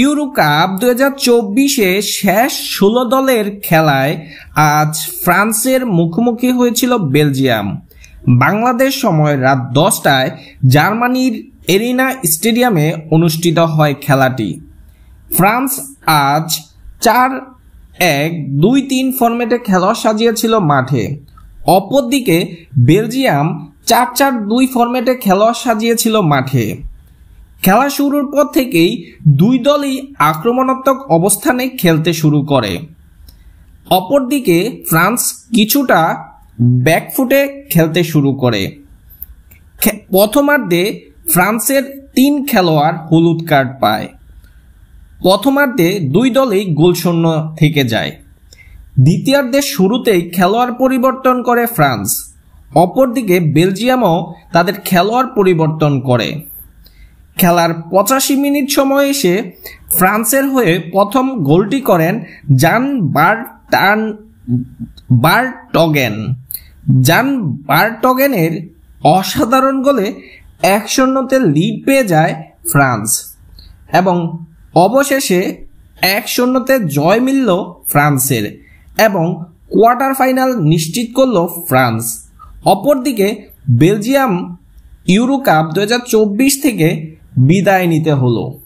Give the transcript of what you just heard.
euro cup দু হাজার চব্বিশে শেষ ষোলো দলের খেলায় আজ ফ্রান্সের মুখোমুখি হয়েছিল বেলজিয়াম বাংলাদেশ সময় রাত দশটায় জার্মানির এরিনা স্টেডিয়ামে অনুষ্ঠিত হয় খেলাটি ফ্রান্স আজ চার এক দুই তিন ফর্মেটে খেলা সাজিয়েছিল মাঠে অপরদিকে বেলজিয়াম চার চার দুই ফর্মেটে খেলা সাজিয়েছিল মাঠে খেলা শুরুর পর থেকেই দুই দলই আক্রমণাত্মক অবস্থানে খেলতে শুরু করে অপরদিকে ফ্রান্স কিছুটা ব্যাকফুটে খেলতে শুরু করে প্রথমার্ধে ফ্রান্সের তিন খেলোয়াড় হলুদ কার্ড পায় প্রথমার্ধে দুই দলেই গোলশূন্য থেকে যায় দ্বিতীয়ার্ধের শুরুতেই খেলোয়াড় পরিবর্তন করে ফ্রান্স অপরদিকে বেলজিয়ামও তাদের খেলোয়াড় পরিবর্তন করে খেলার পঁচাশি মিনিট সময় এসে ফ্রান্সের হয়ে প্রথম গোলটি করেন জান বার্টান বার্টগেন জান বার্টগেনের অসাধারণ গোলে এক শূন্যতে লিড পেয়ে যায় ফ্রান্স এবং অবশেষে এক শূন্যতে জয় মিলল ফ্রান্সের এবং কোয়ার্টার ফাইনাল নিশ্চিত করল ফ্রান্স অপরদিকে বেলজিয়াম ইউরো কাপ দু থেকে বিদায় নিতে হলো